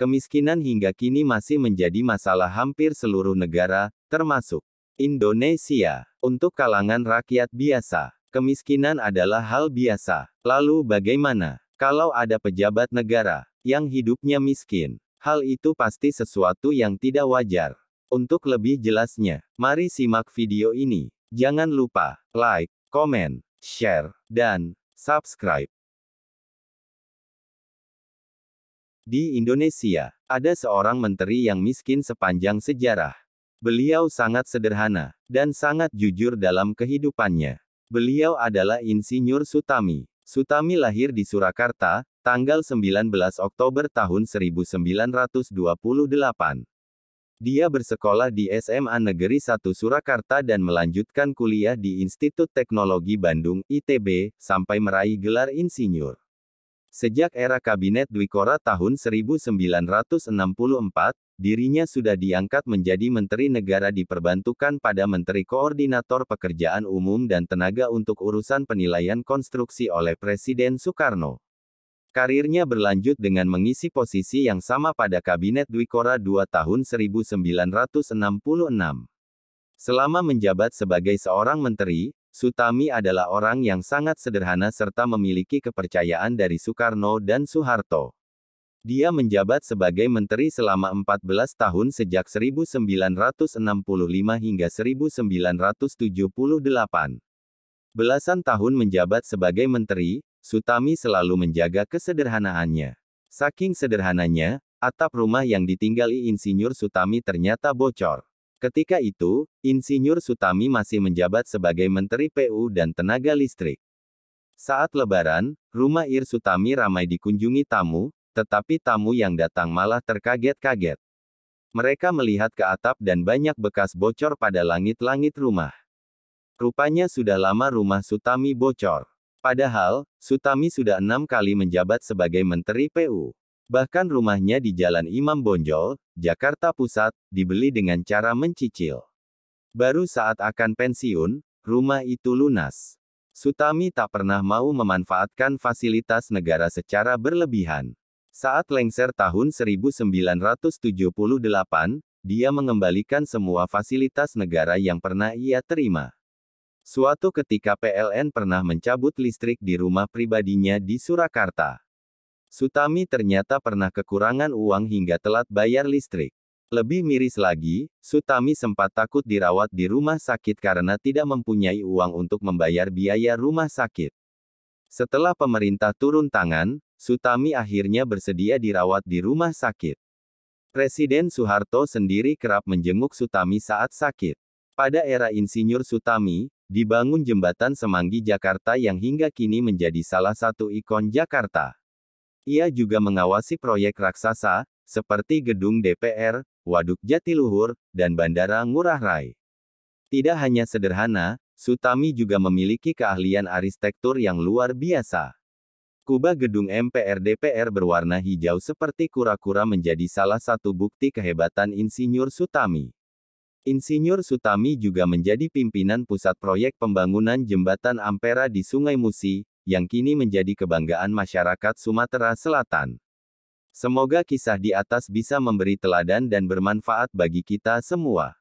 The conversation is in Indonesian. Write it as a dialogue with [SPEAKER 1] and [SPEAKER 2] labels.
[SPEAKER 1] Kemiskinan hingga kini masih menjadi masalah hampir seluruh negara, termasuk Indonesia. Untuk kalangan rakyat biasa, kemiskinan adalah hal biasa. Lalu bagaimana kalau ada pejabat negara yang hidupnya miskin? Hal itu pasti sesuatu yang tidak wajar. Untuk lebih jelasnya, mari simak video ini. Jangan lupa like, komen, share, dan subscribe. Di Indonesia, ada seorang menteri yang miskin sepanjang sejarah. Beliau sangat sederhana dan sangat jujur dalam kehidupannya. Beliau adalah Insinyur Sutami. Sutami lahir di Surakarta, tanggal 19 Oktober tahun 1928. Dia bersekolah di SMA Negeri 1 Surakarta dan melanjutkan kuliah di Institut Teknologi Bandung (ITB) sampai meraih gelar insinyur. Sejak era Kabinet Dwi Dwikora tahun 1964, dirinya sudah diangkat menjadi Menteri Negara diperbantukan pada Menteri Koordinator Pekerjaan Umum dan Tenaga untuk urusan penilaian konstruksi oleh Presiden Soekarno. Karirnya berlanjut dengan mengisi posisi yang sama pada Kabinet Dwikora 2 tahun 1966. Selama menjabat sebagai seorang menteri, Sutami adalah orang yang sangat sederhana serta memiliki kepercayaan dari Soekarno dan Soeharto. Dia menjabat sebagai menteri selama 14 tahun sejak 1965 hingga 1978. Belasan tahun menjabat sebagai menteri, Sutami selalu menjaga kesederhanaannya. Saking sederhananya, atap rumah yang ditinggali insinyur Sutami ternyata bocor. Ketika itu, Insinyur Sutami masih menjabat sebagai Menteri PU dan Tenaga Listrik. Saat Lebaran, rumah Ir Sutami ramai dikunjungi tamu, tetapi tamu yang datang malah terkaget-kaget. Mereka melihat ke atap dan banyak bekas bocor pada langit-langit rumah. Rupanya sudah lama rumah Sutami bocor. Padahal, Sutami sudah enam kali menjabat sebagai Menteri PU. Bahkan rumahnya di Jalan Imam Bonjol, Jakarta Pusat, dibeli dengan cara mencicil. Baru saat akan pensiun, rumah itu lunas. Sutami tak pernah mau memanfaatkan fasilitas negara secara berlebihan. Saat lengser tahun 1978, dia mengembalikan semua fasilitas negara yang pernah ia terima. Suatu ketika PLN pernah mencabut listrik di rumah pribadinya di Surakarta. Sutami ternyata pernah kekurangan uang hingga telat bayar listrik. Lebih miris lagi, Sutami sempat takut dirawat di rumah sakit karena tidak mempunyai uang untuk membayar biaya rumah sakit. Setelah pemerintah turun tangan, Sutami akhirnya bersedia dirawat di rumah sakit. Presiden Soeharto sendiri kerap menjenguk Sutami saat sakit. Pada era Insinyur Sutami, dibangun jembatan Semanggi Jakarta yang hingga kini menjadi salah satu ikon Jakarta. Ia juga mengawasi proyek raksasa, seperti gedung DPR, Waduk Jatiluhur, dan Bandara Ngurah Rai. Tidak hanya sederhana, Sutami juga memiliki keahlian arsitektur yang luar biasa. Kubah gedung MPR DPR berwarna hijau seperti kura-kura menjadi salah satu bukti kehebatan Insinyur Sutami. Insinyur Sutami juga menjadi pimpinan pusat proyek pembangunan jembatan Ampera di Sungai Musi, yang kini menjadi kebanggaan masyarakat Sumatera Selatan. Semoga kisah di atas bisa memberi teladan dan bermanfaat bagi kita semua.